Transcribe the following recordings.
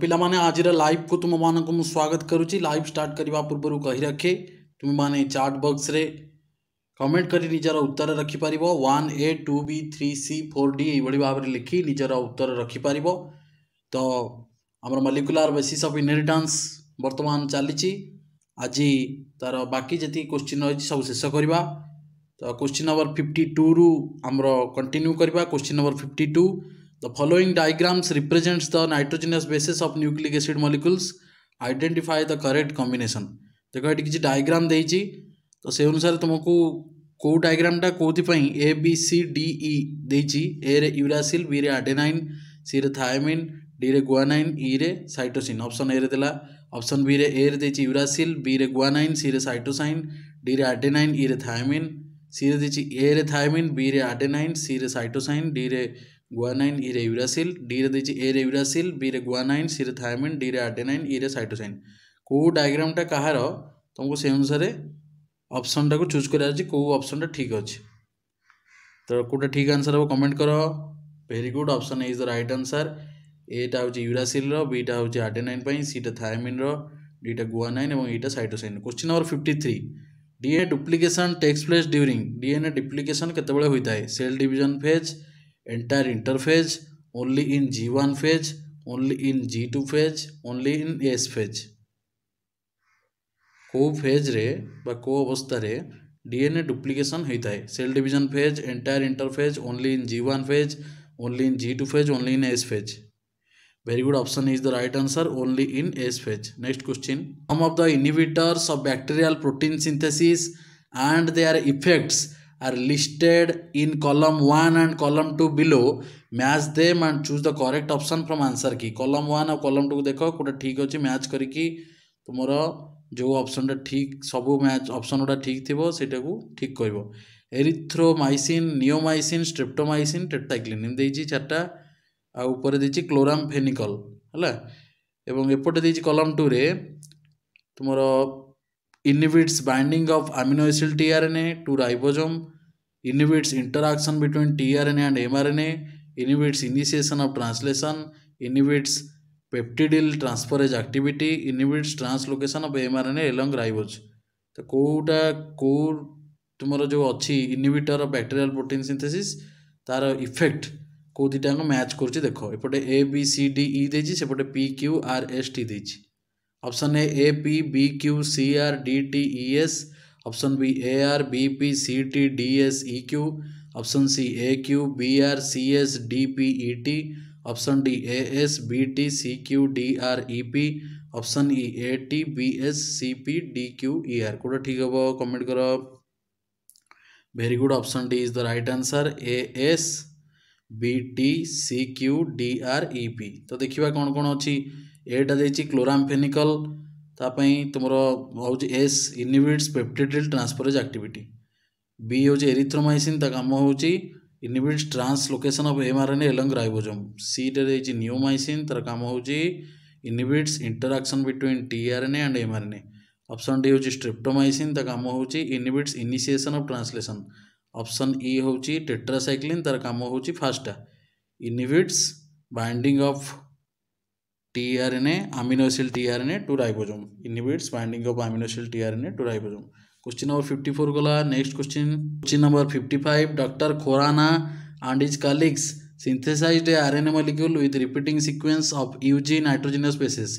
तो पाने आज लाइव को तुम मान स्वागत करुच्ची लाइव स्टार्ट करने पूर्व कही रखे तुम मैंने चार्ट बक्स रे कमेंट कर निजर उत्तर रखिपार one A two B three C four D भाव में लिखी निजर उत्तर रखिपार तो आम मलिकुलार बेसीस अफ इनहेरीटान्स बर्तमान चली आज तार बाकी जी क्वेश्चन रही सब शेष करवा तो क्वेश्चन नंबर फिफ्टी टू रु आम कंटिन्यू करवा question number fifty two The following diagrams represents the nitrogenous bases of nucleic acid molecules. Identify the correct combination. देखो ये किसी डायग्राम दे तो से अनुसार तुमको कौ डायग्राम टा कौपाई A B C D E दे रे यूरासिल बी रे आडेनाइन सी रे थायमिन डी रे गुआनाइन इ e रे साइटोसिन ऑप्शन ए रे देला ऑप्शन बी रे ए रे दे यूरासिल बी रे गुआनाइन सी रे साइटोसाइन डी रे आडेनाइन इ e रे थायमिन सी रे दे ए रे थायमिन बी रे आडेनाइन सी रे साइटोसाइन डी रे ग्वानाइन ई रे यूरासिल डी रे ଦେଇଛି ଏ ରେ ୟୁରାସିଲ୍ ବିରେ ଗ୍ୱାନାଇନ୍ ସିରେ ଥାୟାମିନ୍ ଡିରେ ଆର୍ଟେନାଇନ୍ ଇରେ ସାଇଟୋସାଇନ୍ କେଉଁ ଡାଇଗ୍ରାମଟା କାହାର ତୁମକୁ ସେଇ ଅନୁସାରେ ଅପସନ୍ଟାକୁ ଚୁଜ୍ କରାଯାଉଛି କେଉଁ ଅପସନ୍ଟା ଠିକ୍ ଅଛି ତ କେଉଁଟା ଠିକ୍ ଆନ୍ସର୍ ହେବ କମେଣ୍ଟ କର very good option is the right answer ଏଟା ହେଉଛି ୟୁରାସିଲ୍ର ବିଟା ହେଉଛି ଆର୍ଟେନାଇନ୍ ପାଇଁ ସିଟା ଥାୟାମିନ୍ର ଡିଟା ଗୁଆନାଇନ୍ ଏବଂ ଏଇଟା cytosine question number fifty three DNA duplication takes place during DNA duplication কেতবে হয়ে cell division phase entire interphase only in g1 phase only in g2 phase only in s phase କୋଉ ଫେଜ୍ରେ ବା କୋଉ ଅବସ୍ଥାରେ ଡିଏନ୍ଏ ଡୁପ୍ଲିକେସନ୍ ହୋଇଥାଏ cell division phase entire interphase only in G one phase only in G two phase only in S phase very good option is the right answer only in s phase next question some of the inhibitors of bacterial protein synthesis and their effects are listed in column 1 and column 2 below match them and choose the correct option from answer key column 1 और column 2 को देख कोटा ठीक अछि match करिकि तुमर जो ऑप्शनटा ठीक सबु match ऑप्शनटा ठीक थिबो सेटाकू ठीक करबो एरिथ्रोमाइसिन नियोमाइसिन स्ट्रेप्टोमाइसिन टेट्राक्लिन देइछि चारटा आ ऊपर देइछि क्लोरामफेनिकल हला এবং এপটে দিয়েছি কলম টুরে তোমার inhibits binding of amino acid tRNA to ribosome inhibits interaction between tRNA and mRNA, inhibits initiation of translation, inhibits peptidyl transferase activity, inhibits translocation of mRNA along ribose. तो कोटा को तुमर जो अच्छी inhibitor of bacterial protein synthesis तार effect को दिटा match कर देख एपटे A B C D E दे सेपटे P Q R S T देसन A A P B Q C R D T E S option B A R B P C T D S E Q option C A Q B R C S D P E T option D A S B T C Q D R E P option E A T B S C P D Q E R कौटा ठीक हम comment कर very good option D is the right answer A S B T C Q D R E P तो देखा कौन कौन अच्छी एटा दे फेनिकल तापाई तुम हूँ एस इनिविट्स पेप्टिडिल ट्रांसफरेज आक्टिट बी हूँ एरिथ्रोमाइसीन कम हूँ inhibits translocation of M R N along ribosome सीटे रही न्यूमाइसीन तार कम हूँ inhibits interaction between T and M R N option D हूँ स्ट्रिप्टोमाइसीन तार कम हूँ inhibits initiation of translation option E हूँ टेट्रासाइक्लिन तार कम हो फास्टा inhibits binding of tRNA aminoacyl tRNA to ribosome inhibits binding of aminoacyl tRNA to ribosome question number fifty four गोला next question question number fifty five doctor Khorana and his colleagues synthesised RNA molecule with repeating sequence of UG nitrogenous bases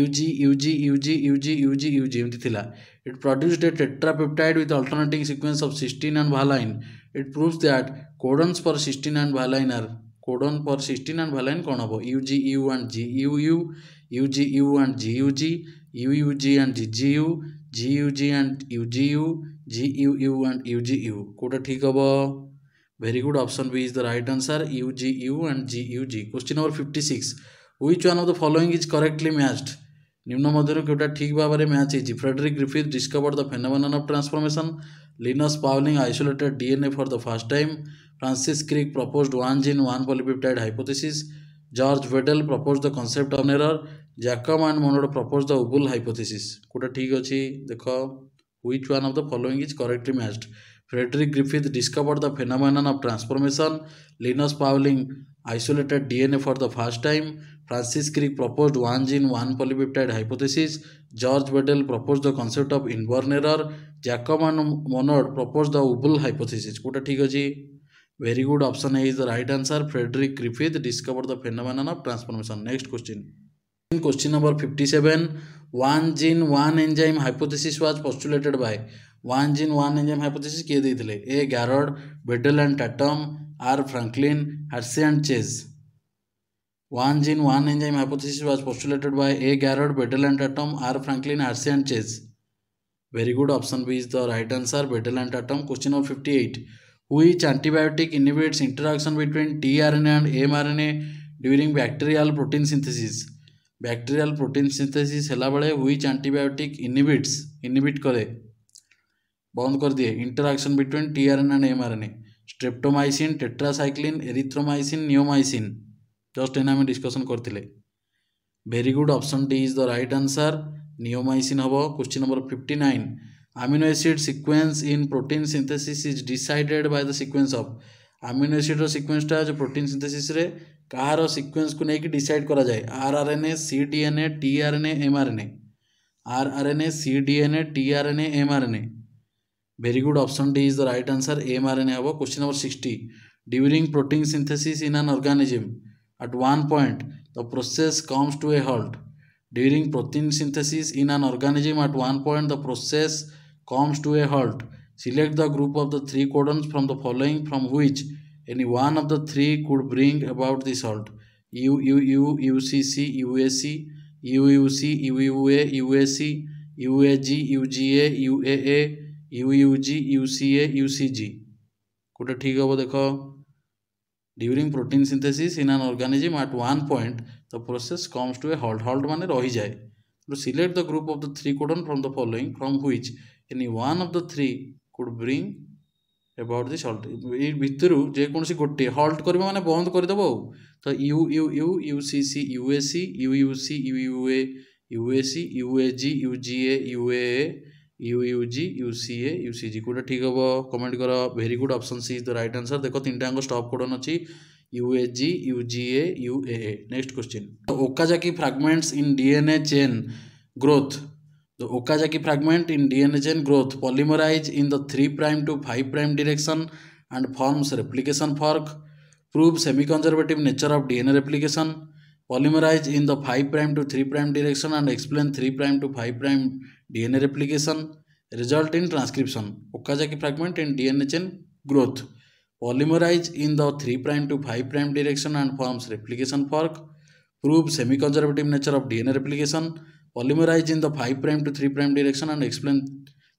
UG UG UG UG UG UG इति थिला it produced a tetrapeptide with alternating sequence of cysteine and valine it proves that codons for cysteine and valine are codon for cysteine and valine কোণ হব UG U and G U U UG U and G UG U UG and G G U G UG and UG U G U U and UG U কোটা ঠিক হব very good option B is the right answer UG U and G UG question number fifty six which one of the following is correctly matched নিম্ন মধ্যে কেউটা ঠিক ভাবে match হয়েছি Frederick Griffith discover the phenomenon of transformation Linus Pauling isolated DNA for the first time Francis Crick proposed one gene one polypeptide hypothesis. George Wedel proposed the concept of error. Jacob and Monod proposed the Ubul hypothesis. कोटा ठीक अछि देखो which one of the following is correctly matched? Frederick Griffith discovered the phenomenon of transformation. Linus Pauling isolated DNA for the first time. Francis Crick proposed one gene one polypeptide hypothesis. George Wedel proposed the concept of inborn error. Jacob and Monod proposed the Ubul hypothesis. कोटा ठीक अछि Very good. Option A is the right answer. Frederick Griffith discovered the phenomenon of transformation. Next question. Question number 57. One gene, one enzyme hypothesis was postulated by one gene, one enzyme hypothesis किए दी थी A. Garrod, Bedell and Tatum, R. Franklin, Hersey and Chase. One gene, one enzyme hypothesis was postulated by A. Garrod, Bedell and Tatum, R. Franklin, Hersey and Chase. Very good. Option B is the right answer. Bedell and Tatum. Question number 58. which antibiotic inhibits interaction between tRNA and mRNA during bacterial protein synthesis. Bacterial protein synthesis ହେଲା ବେଳେ which antibiotic inhibits inhibit କରେ ବନ୍ଦ କରିଦିଏ interaction between tRNA and mRNA. Streptomycin, tetracycline, erythromycin, neomycin. Just ଏଇନା ଆମେ discussion କରିଥିଲେ. Very good option D is the right answer. Neomycin ହେବ question number 59. amino acid sequence in protein synthesis is decided by the sequence of amino acid ro sequence ta jo protein synthesis re କାହାର ସିକ୍ୱେନ୍ସକୁ ନେଇକି decide କରାଯାଏ R R N A C D N A T R N A M R N A R R N A C D N A T R N A M R N A very good option D is the right answer M R N A ହେବ question number sixty during protein synthesis in an organism at one point the process comes to a halt during protein synthesis in an organism at one point the process comes to a halt, select the group of the three codons from the following from which any one of the three could bring about this halt. U, UCC, USC, UUC, UUA, USC, UAG, UGA, UAA, UUG, UCA, UCG. কোটা ঠিক হব দেখ during protein synthesis in an organism at one point the process comes to a halt halt মানে রহিযায় select the group of any one of the three could bring about this halt ଏଇ ଭିତରୁ ଯେକୌଣସି ଗୋଟିଏ halt କରିବ ମାନେ ବନ୍ଦ କରିଦେବ ଆଉ ତ U U U U C C U A C U U C U U A U A C U A G U G A U A U U G U C A U C G କେଉଁଟା ଠିକ୍ ହେବ comment କର very good option C is the right answer ଦେଖ ତିନିଟାଙ୍କ stop codon ଅଛି U A G U G A U A next question Okazaki fragments in DNA chain growth तो Okazaki fragment in DNA chain growth polymerise in the three prime to five prime direction and forms replication fork prove semi conservative nature of DNA replication polymerise in the five prime to three prime direction and explain three prime to five prime DNA replication result in transcription Okazaki fragment in DNA chain growth polymerise in the three prime to five prime direction and forms replication fork prove semi conservative nature of DNA replication replication polymerize in the 5 prime to 3 prime direction and explain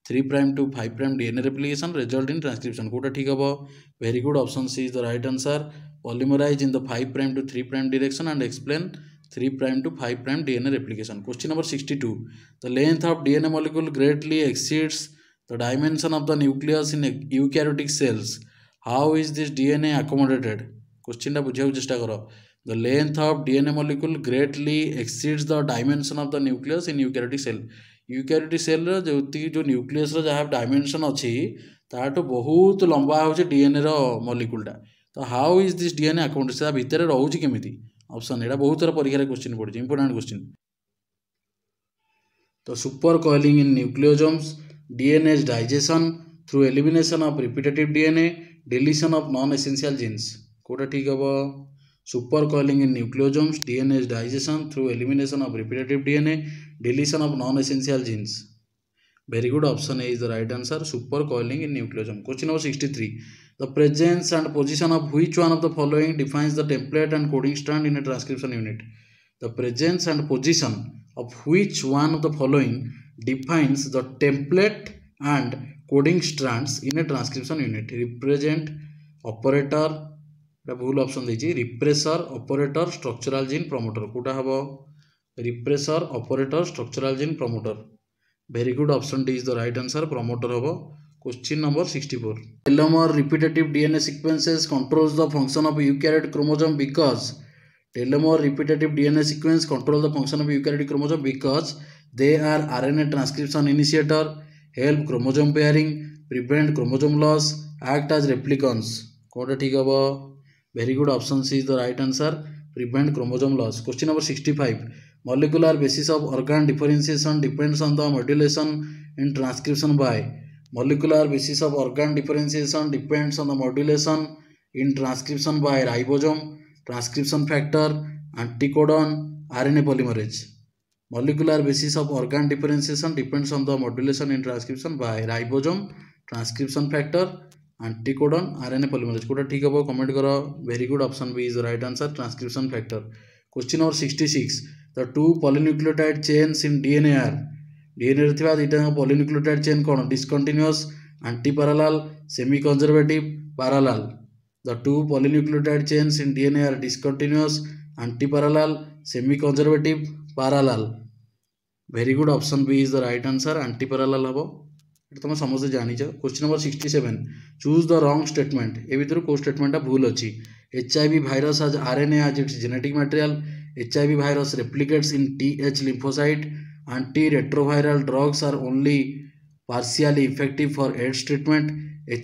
3 prime to 5 prime DNA replication result in transcription. कोटा ठीक Very good option C is the right answer. Polymerize in the 5 prime to 3 prime direction and explain 3 prime to 5 prime DNA replication. Question number 62. The length of DNA molecule greatly exceeds the dimension of the nucleus in eukaryotic cells. How is this DNA accommodated? Question number 62. The length of DNA molecule greatly exceeds the dimension of the nucleus in eukaryotic cell. ୟୁକାରିଟି ସେଲ୍ର ଯେଉଁତିକି ଯେଉଁ ନ୍ୟୁକ୍ଲିୟସ୍ର ଯାହା dimension ଅଛି ତାଠୁ ବହୁତ ଲମ୍ବା ହେଉଛି ଡିଏନ୍ଏର ମଲିକୁଲଟା ତ how is this DNA account ତା ଭିତରେ ରହୁଛି କେମିତି ଅପସନ୍ ଏଇଟା ବହୁତ ଥର ପରୀକ୍ଷାରେ କ୍ୱେଶ୍ଚିନ୍ ପଡ଼ିଛି ଇମ୍ପୋର୍ଟାଣ୍ଟ କ୍ୱେଶ୍ଚିନ୍ ତ super coiling in nucleosomes DNase digestion through elimination of repetitive DNA deletion of non essential genes କେଉଁଟା ଠିକ୍ ହେବ supercoiling in nucleosomes, DNA digestion through elimination of repetitive DNA, deletion of non-essential genes. Very good option A is the right answer. Supercoiling in nucleosome. Question number 63. The presence and position of which one of the following defines the template and coding strand in a transcription unit? The presence and position of which one of the following defines the template and coding strands in a transcription unit? Represent, operator, এটা ভুল option দিয়েছি রিপ্রেসর operator structural gene promoter কোটা হব রিপ্রেসর operator structural gene promoter very good option D is the right answer promoter হব Question number 64. Telomere repetitive DNA sequences controls the function of eukaryotic chromosome because telomere repetitive DNA sequence control the function of eukaryotic chromosome because they are RNA transcription initiator, help chromosome pairing, prevent chromosome loss, act as replicons. কোনটা ঠিক হবো very good option c is the right answer prevent chromosome loss question number 65 molecular basis of organ differentiation depends on the modulation in transcription by molecular basis of organ differentiation depends on the modulation in transcription by ribosome transcription factor anticodon rna polymerase molecular basis of organ differentiation depends on the modulation in transcription by ribosome transcription factor anticodon R N A polymerase कौटा ठीक हम comment कर very good option B is right answer transcription factor question number sixty six the two polynucleotide chains in DNA are DNA रे दुईटा polynucleotide chain कौन discontinuous anti parallel semi conservative parallel the two polynucleotide chains in DNA are discontinuous anti parallel semi conservative parallel very good option B is the right answer anti parallel हम এটা তুমি সমস্তে জানিছ question number sixty seven choose the wrong statement এ ভিতর কেউ স্টেটমেন্টটা ভুল অছি এচ আই ভি ভাইরস হাজ আর N A has its genetic material H I V virus replicates in T H lymphocyte anti retroviral drugs are only partially effective for AIDS treatment.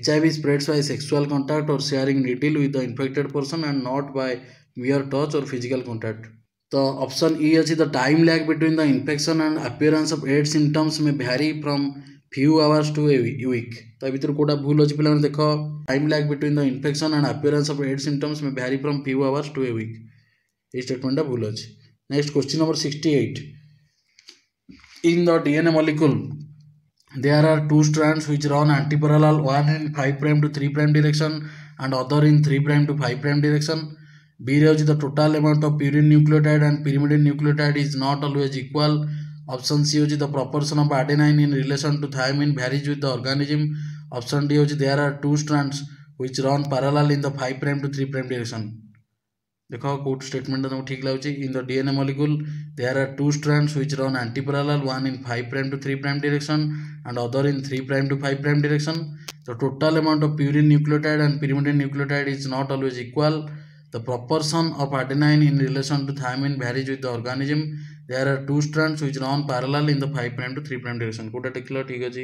HIV spreads by sexual contact or sharing needle with the infected person and not by mere touch or physical contact. The option E is the time lag between the infection and appearance of AIDS symptoms may vary from few hours to a week तो भितर कौटा भूल अच्छी पे देख time lag between the infection and appearance of AIDS symptoms may vary from few hours to a week स्टेटमेंटा भूल अच्छे next question number sixty in the DNA molecule there are two strands which run antiparallel one in five prime to three prime direction and other in three prime to five prime direction B रही the total amount of purine nucleotide and pyrimidine nucleotide is not always equal Option C is the proportion of adenine in relation to thymine varies with the organism. Option D is there are two strands which run parallel in the 5 prime to 3 prime direction. देख कौट statement तुमको ठीक लगे in the DNA molecule there are two strands which run anti parallel one in five prime to three prime direction and other in three prime to five prime direction the total amount of purine nucleotide and pyrimidine nucleotide is not always equal the proportion of adenine in relation to thymine varies with the organism there are two strands which are non parallel in the 5 prime to 3 prime direction कोटा टिक लो ठीक अछि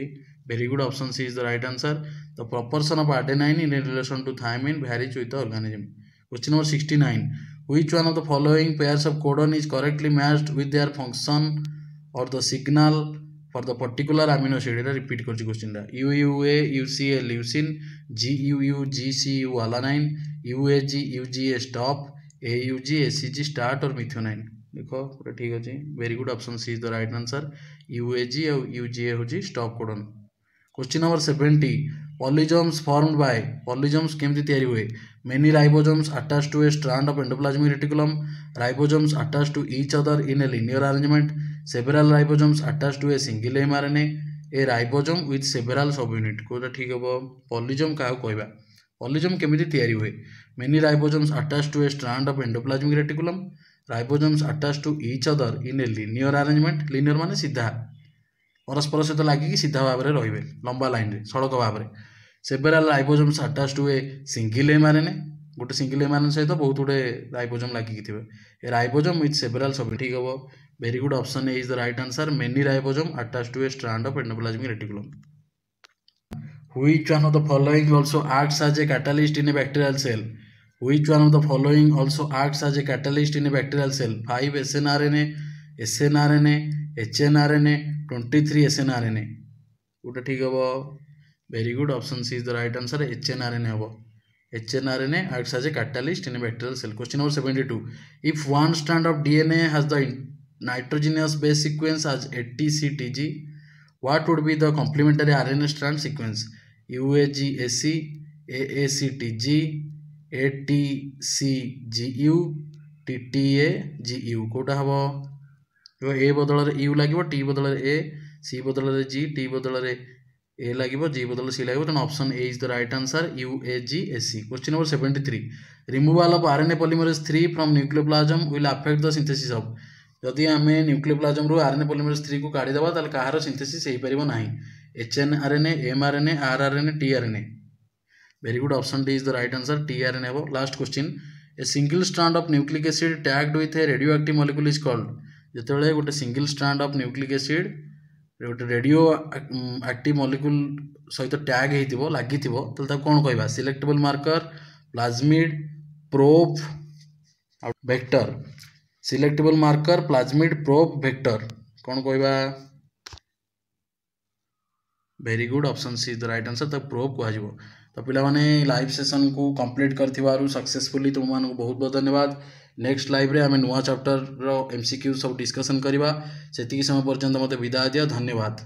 very good option c is the right answer the proportion of adenine in relation to thymine varies with the organism question number 69 which one of the following pairs of codon is correctly matched with their function or the signal for the particular amino acid এটা repeat করছি কোশ্চেনটা UUA UCA leucine GUU GCU alanine UAG UGA stop AUG ACG start or methionine ଦେଖ ଗୋଟେ ଠିକ୍ ଅଛି very good option C is the right answer U A G ଆଉ U G A ହେଉଛି stop codon question number seventy polysomes form by polysomes କେମିତି ତିଆରି ହୁଏ many ribosomes attach to a strand of endoplasmic reticulum ribosomes attach to each other in a linear arrangement several ribosomes attach to a single M R N A A ribosome with several sub unit କେଉଁଟା ଠିକ୍ ହେବ ପଲିଜମ୍ କାହାକୁ କହିବା ପଲିଜମ୍ କେମିତି ତିଆରି ହୁଏ many ribosomes attach to a strand of endoplasmic reticulum ribosomes attach to each other in a linear arrangement linear মানে ସିଧା ପରସ୍ପର ସହିତ ଲାଗିକି ସିଧା ଭାବରେ ରହିବେ ଲମ୍ବା ଲାଇନ୍ରେ ସଡ଼କ ଭାବରେ several ribosomes attach to a single M R N A ଗୋଟେ ସିଙ୍ଗିଲ୍ ଏମ୍ ଆର୍ ଏନ୍ ସହିତ ବହୁତ ଗୁଡ଼ିଏ ରାଇବୋଜୋମ୍ ଲାଗିକି ଥିବେ ଏ ରାଇବୋଜୋମ୍ ୱିଥ୍ ସେବେରାଲ ସବୁ ଠିକ୍ ହେବ very good option is the right answer many ribosome attach to a strand of endoplasmic reticulum which one of the following also acts as a catalyst in a bacterial cell Which one of the following also acts as a catalyst in a bacterial cell? 5 snRNA, snRNA, HNRNA, 23 snRNA. কোটা ঠিক হব very good option C is the right answer hnRNA হব hnRNA acts as a catalyst in a bacterial cell. Question number 72. If one strand of DNA has the nitrogenous base sequence as ATCTG, what would be the complementary RNA strand sequence? UAGAC, AACTG, A T C G U T T A G U କେଉଁଟା ହେବ ଏ ବଦଳରେ you ଲାଗିବ ଟି ବଦଳରେ A C ବଦଳରେ G T ବଦଳରେ ଏ ଲାଗିବ G ବଦଳରେ C ଲାଗିବ ତେଣୁ option A is the right answer U A G A C question number seventy three removal of R N A polymerase three from nucleoplasm will affect the synthesis of ଯଦି ଆମେ ନ୍ୟୁକ୍ଲିଓପ୍ଲାଜମ୍ରୁ ଆର୍ N A ପଲିମରେଜ୍ ଥ୍ରୀକୁ କାଢ଼ିଦେବା ତାହେଲେ କାହାର synthesis ହେଇପାରିବ ନାହିଁ H N R N A M R N A R R N A T R N A very good option d is the right answer trna above last question a single strand of nucleic acid tagged with a radioactive molecule is called ଯେତେବେଳେ ଗୋଟେ single strand of nucleic acid ଗୋଟେ radio active molecule ସହିତ tag ହେଇଥିବ ଲାଗିଥିବ ତାହେଲେ ତାକୁ କ'ଣ କହିବା ସିଲେକ୍ଟେବଲ୍ ମାର୍କର ପ୍ଲାଜମିଡ୍ ପ୍ରୋପ୍ ଆଉ vector selectable marker plasmid prop vector କ'ଣ କହିବା very good option C the right answer ତାକୁ ପ୍ରୋପ୍ କୁହାଯିବ तो पाने लाइव सेसन को कम्प्लीट कर सक्सेसफुली तुम मैं बहुत बहुत धन्यवाद नेक्स्ट लाइव रे आम नुआ चैप्टर रो एमसीक्यू सब डिस्कशन करवा से समय पर्यटन मत विदाय दि धन्यवाद